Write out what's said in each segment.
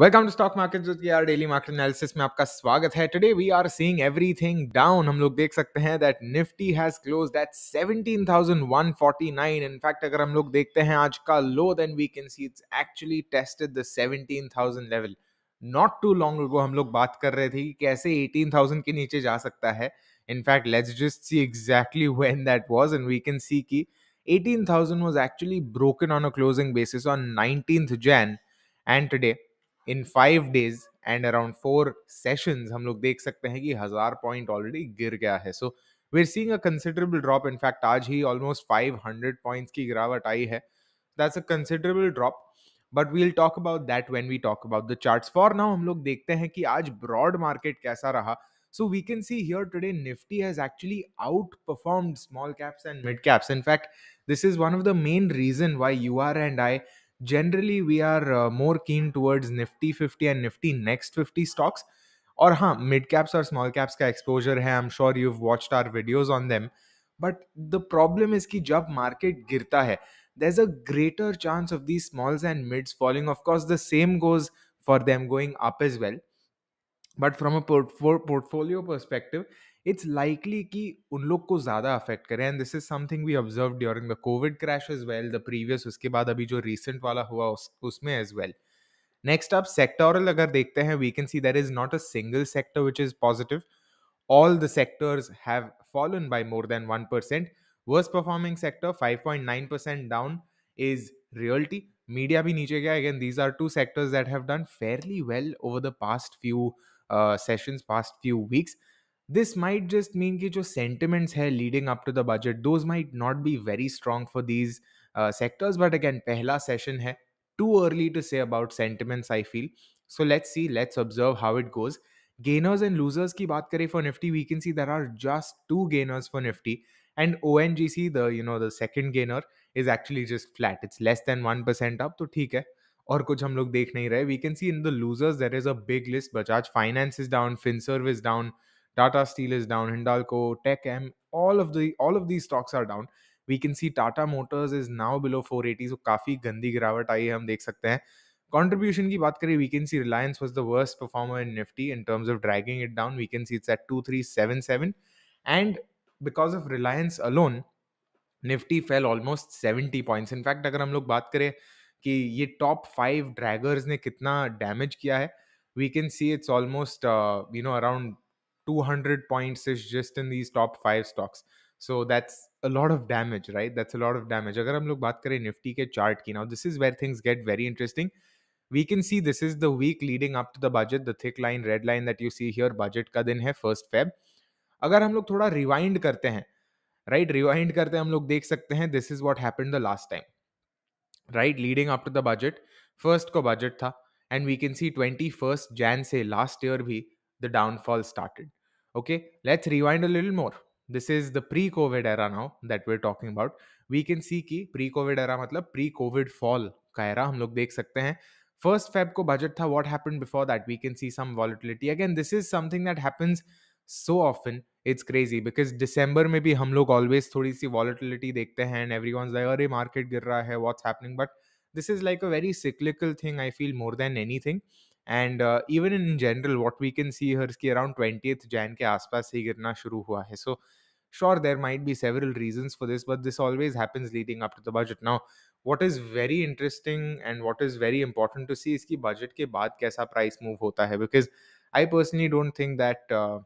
Welcome to stock market जो कि are daily market analysis में आपका स्वागत है today we are seeing everything down हम लोग देख सकते हैं that Nifty has close that 17149 in fact अगर हम लोग देखते हैं आज का low then we can see it's actually tested the 17000 level not too long ago हम लोग बात कर रहे थे कि कैसे 18000 के नीचे जा सकता है in fact let's just see exactly when that was and we can see कि 18000 was actually broken on a closing basis on 19th Jan and today in five days and around four sessions हम लोग देख सकते हैं कि हज़ार point already गिर गया है so we are seeing a considerable drop in fact आज ही ऑलमोस्ट फाइव हंड्रेड पॉइंट्स की गिरावट आई है that's a considerable drop but we will talk about that when we talk about the charts for now हम लोग देखते हैं कि आज ब्रॉड मार्केट कैसा रहा So we can see here today Nifty has actually outperformed small caps and mid caps. In fact, this is one of the main reason why you are and I generally we are uh, more keen towards nifty 50 and nifty next 50 stocks or huh mid or small caps exposure i'm sure you've watched our videos on them but the problem is ki jab market girta there's a greater chance of these smalls and mids falling of course the same goes for them going up as well but from a portfolio perspective it's likely कि उन लोग को ज़्यादा affect करें and this is something we observe during the covid crash as well the previous उसके बाद अभी जो रिसेंट वाला हुआ उस, उसमें एज वेल नेक्स्ट आप सेक्टोरल अगर देखते हैं we can see there is not a single sector which is positive all the sectors have fallen by more than one percent worst performing sector five point nine percent down is realty media भी नीचे गया again these are two sectors that have done fairly well over the past few sessions past few weeks this might just mean कि जो sentiments है leading up to the budget those might not be very strong for these uh, sectors but again पहला session है too early to say about sentiments I feel so let's see let's observe how it goes gainers and losers की बात करें for Nifty we can see there are just two gainers for Nifty and ONGC the you know the second gainer is actually just flat it's less than 1% up तो ठीक है और कुछ हम लोग देख नहीं रहे we can see in the losers there is a big list down. Tata Steel is down, Hindalco, TechM, all of the all of these stocks are down. We can see Tata Motors is now below 480 so काफी गंदी गिरावट आई है हम देख सकते हैं contribution की बात करें we can see Reliance was the worst performer in Nifty in terms of dragging it down we can see it's at two three seven seven and because of Reliance alone Nifty fell almost seventy points in fact अगर हम लोग बात करें कि ये top five draggers ने कितना damage किया है we can see it's almost you know around 200 points is just in these top five stocks so that's a lot of damage right that's a lot of damage अगर हम लोग बात करें निफ्टी के चार्ट की now this is where things get very interesting we can see this is the week leading up to the budget the thick line red line that you see here budget का दिन है first Feb अगर हम लोग थोड़ा rewind करते हैं right right? Rewind करते हैं हम लोग देख सकते हैं this is what happen the last time right leading up to the budget first को बजट था and we can see twenty first Jan से लास्ट ईयर भी the downfall started. Okay, let's rewind a little more. This is the pre covid era now that we are talking about we can see कि pre covid era मतलब pre covid fall का era हम लोग देख सकते हैं first Feb को budget था what happen before that we can see some volatility again this is something that happens so often it's crazy because December में भी हम लोग ऑलवेज थोड़ी सी वॉलिटिलिटी देखते हैं एंड एवरी वन अरे मार्केट गिर रहा है what's happening but this is like a very cyclical thing I feel more than anything And uh, even in general, what we can see here is की around twenty Jan के आसपास ही गिरना शुरू हुआ sure there might be several reasons for this but this always happens leading up to the budget now what is very interesting and what is very important to see is the budget ke baad kaisa price move hota hai because i personally don't think that uh,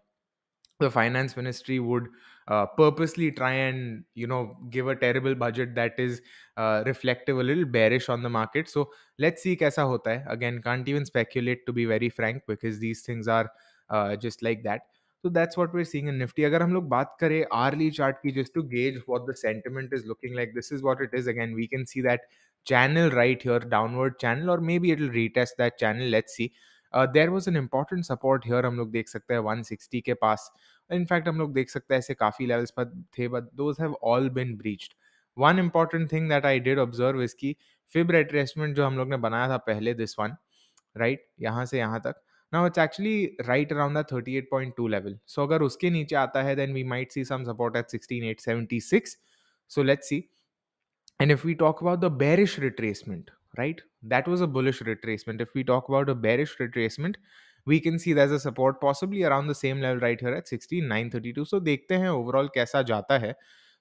the finance ministry would uh, purposely try and you know give a terrible budget that is uh, reflective a little bearish on the market so let's see kaisa hota hai again can't even speculate to be very frank because these things are uh, just like that so that's what we're seeing in nifty If we talk about kare hourly chart ki just to gauge what the sentiment is looking like this is what it is again we can see that channel right here downward channel or maybe it'll retest that channel let's see there was an important support here हम लोग देख सकते हैं one sixty के पास in fact हम लोग देख सकते हैं ऐसे काफ़ी लेवल्स पर थे but those have all been breached one important thing that I did observe is की फिब रेट्रेसमेंट जो हम लोग ने बनाया था पहले दिस वन राइट यहाँ से यहाँ तक now it's actually right around the two level so अगर उसके नीचे आता है then we might see some support at six so let's see and if we talk about the bearish retracement right? That was a bullish retracement. If we talk about a bearish retracement, we can see there's a support possibly around the same level right here at 16932. So dekhte hain overall kaisa jata hai.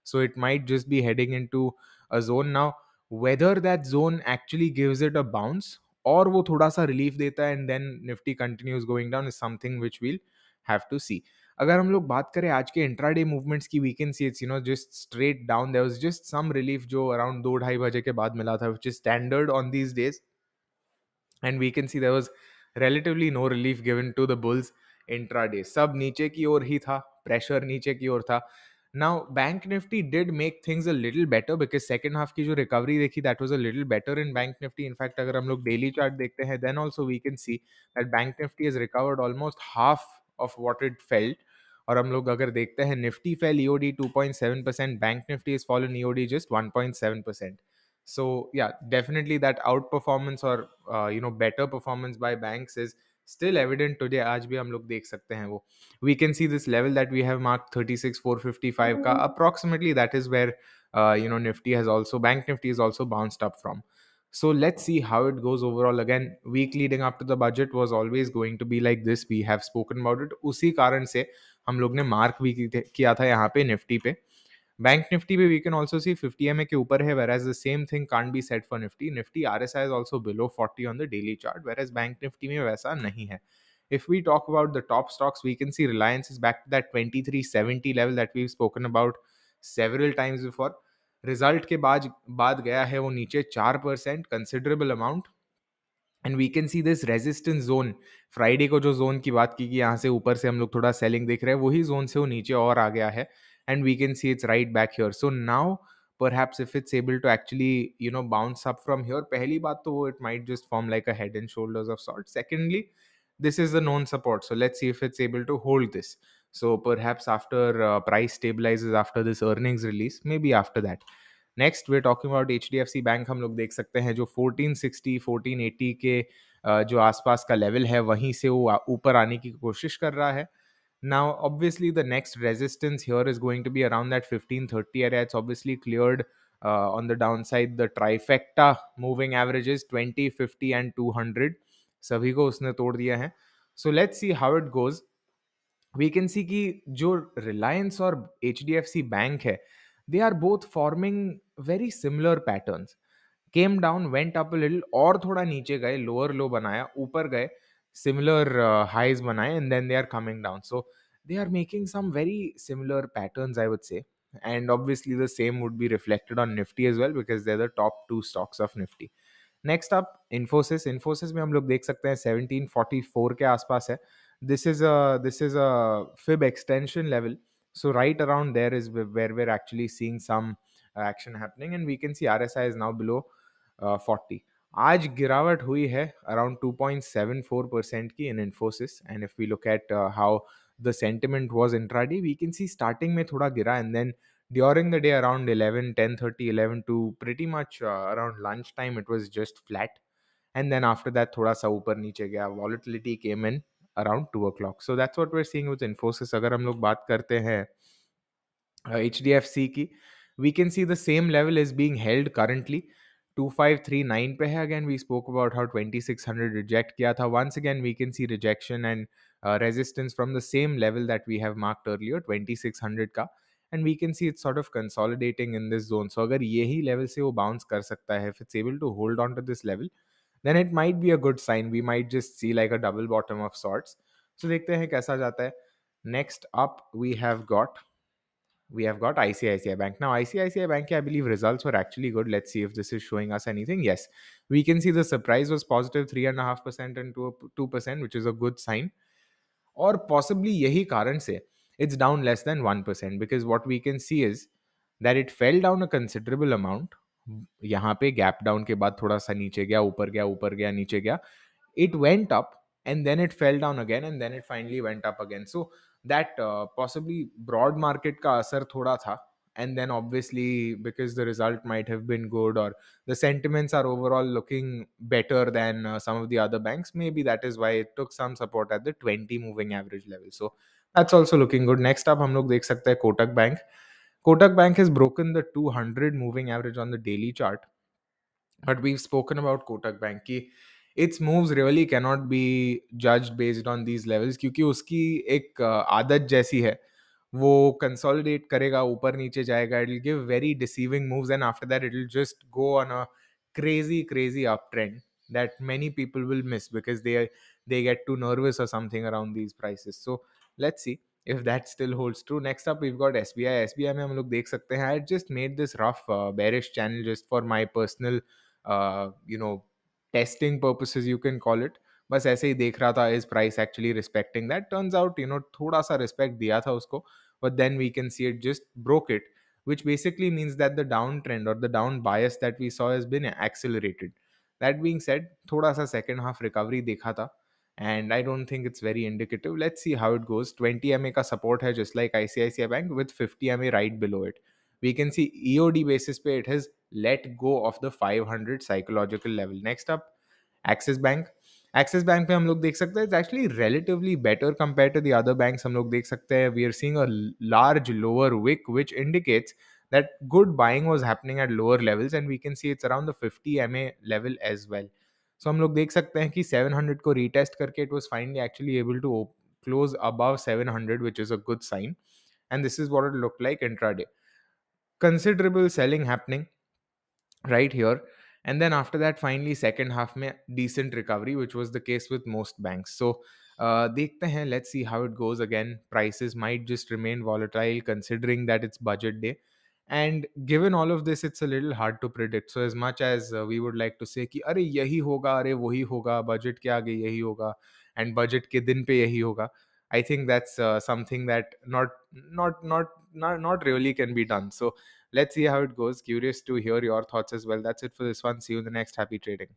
So it might just be heading into a zone now. Whether that zone actually gives it a bounce or वो थोड़ा सा relief देता and then Nifty continues going down is something which we'll have to see. अगर हम लोग बात करें आज के इंट्रा डे मूवमेंट्स की we can see it's you know just straight down there was just some relief जो अराउंड दो ढाई बजे के बाद मिला था which is standard on these days and we can see there was relatively no relief given to the bulls intraday सब नीचे की ओर ही था प्रेशर नीचे की ओर था now bank Nifty did make things a little better because second half की जो रिकवरी देखी that was a little better in bank Nifty in fact अगर हम लोग डेली चार्ट देखते हैं then also we can see that bank Nifty is recovered almost half Of what it felt, और हम लोग अगर देखते हैं Nifty fell E O D two point seven percent bank Nifty is fallen E O D So yeah, definitely that outperformance or uh, you know better performance by banks is still evident today. आज भी हम लोग We can see this level that we have marked 36,455 का approximately that is where you know Nifty has also Bank Nifty is also bounced up from. So let's see how it goes overall. Again, week leading up to the budget was always going to be like this. We have spoken about it. उसी कारण से हम लोग ने mark भी किया था यहाँ पे Nifty पे Bank Nifty पे we can also see 50MA के ऊपर है Whereas the same thing can't be said for Nifty. Nifty RSI is also below 40 on the daily chart. Whereas Bank Nifty में वैसा नहीं है if we talk about the top stocks we can see reliance is back to that 2370 level that we've spoken about several times before result के बाद बाद गया है वो नीचे चार परसेंट considerable amount and we can see this resistance zone Friday को जो जोन की बात की कि यहाँ से ऊपर से हम लोग थोड़ा सेलिंग देख रहे हैं वही जोन से वो नीचे और आ गया है and we can see it's right back here so now perhaps if it's able to actually you know bounce up from here पहली बात तो वो it might just form like a head and shoulders of sorts secondly this is the non support so let's if it's able to hold this So perhaps after uh, price stabilizes after this earnings release, maybe after that. Next we talking about H D F C bank हम लोग देख सकते हैं जो 1460 1480 के जो आसपास का लेवल है वहीं से वो ऊपर आने की कोशिश कर रहा है now obviously the next resistance here is going to be around that 1530 area it's obviously cleared on the downside the trifecta moving averages 20 50 and 200 सभी को उसने तोड़ दिया है so let's see how it goes we can see की जो Reliance और H D F C bank है they are both forming very similar pattern came down went up little और थोड़ा नीचे गए लोअर लो बनाया ऊपर गए सिमिलर हाइज uh, बनाए and then they are coming down so they are making some very similar pattern I would say obviously the same would be reflected on Nifty nifty well because they are the top two stocks of Nifty next आप इन्फोसिस इन्फोसिस में हम लोग देख सकते हैं seventeen forty four के आसपास है this is a this is a fib extension level so right around there is where we're actually seeing some uh, action happening and we can see rsi is now below uh, 40 aaj giravat hui hai around 2.74% ki in infosys and if we look at uh, how the sentiment was intraday we can see starting mein thoda gira and then during the day around 11 10 11 to pretty much uh, around lunchtime it was just flat and then after that thoda sa upar niche gaya volatility came in around two o'clock so that's what we're seeing with Infosys अगर हम लोग बात करते हैं H D F C की we can see the same level is being held currently two five three nine पे है again we spoke about how twenty six hundred reject किया था once again we can see rejection and resistance from the same level that we have marked earlier twenty six hundred का and we can see it's sort of consolidating in this zone so अगर यही level से वो bounce कर सकता है if it's able to hold on to this level then it might be a good sign. We might just see like a double bottom of sorts. So देखते हैं कैसा जाता है Next up, we have got we have got ICICI Bank. Now, ICICI Bank, I believe results were actually good. Let's see if this is showing us anything. Yes, we can see the surprise was positive 3.5% and 2%, which is a good sign. Or possibly, yahi कारण से it's down less than 1% because what we can see is that it fell down a considerable amount यहाँ पे gap down के बाद थोड़ा सा नीचे गया ऊपर गया ऊपर गया नीचे गया it went up and then it fell down again and then it finally went up again so that possibly broad market का असर थोड़ा था and then obviously because the result might have been good or the sentiments are overall looking better than uh, some of the other banks maybe that is why it took some support at the 20 moving average level so that's also looking good next up hum log dekh sakte hai kotak bank Kotak Bank has broken the 200 moving average on the daily chart. But we've spoken about Kotak Bank. Ki its moves really cannot be judged based on these levels क्योंकि उसकी एक आदत जैसी है वो consolidate करेगा ऊपर नीचे जाएगा it will give very deceiving moves and after that it will just go on a crazy crazy, up that many people will miss because they they get too nervous or something around these prices so let's see if that still holds true. Next up, we've got SBI. SBI में हम लोग देख सकते हैं. I just made this rough uh, bearish channel just for my personal, uh, you know, testing purposes you can call it. बस ऐसे ही देख रहा था is price actually respecting that turns out you know थोड़ा सा रिस्पेक्ट दिया था उसको but then we can see it just broke it which basically means that the downtrend or the down bias that we saw has been accelerated. That being said, थोड़ा सा second half recovery देखा था and I don't think it's very indicative. Let's see how it goes. 20 MA ka support hai just like ICICI Bank with 50 MA right below it. We can see EOD basis pay it has let go of the 500 psychological level. Next up, Axis Bank. Axis Bank पे हम लोग देख सकते It's actually relatively better compared to the other banks. हम लोग देख सकते हैं we are seeing a large lower wick which indicates that good buying was happening at lower levels and we can see it's around the 50 ma level as well so हम लोग देख सकते हैं कि सेवन हंड्रेड को retest करके it was finally actually able to close above 700 hundred which is a good sign and this is what it look like intraday considerable selling happening right here and then after that finally second half में decent recovery which was the case with most bank so देखते हैं let's see how it goes again prices might just remain volatile considering that it's budget day and given all of this it's a little hard to predict so as much as uh, we would like to say कि अरे यही होगा अरे वही hoga, Budget ke aage यही hoga, and budget ke din pe यही hoga," I think that's uh, something that not not not not not really can be done. So let's see how it goes. Curious to hear your thoughts as well. That's it for this one. See you in the next. Happy trading.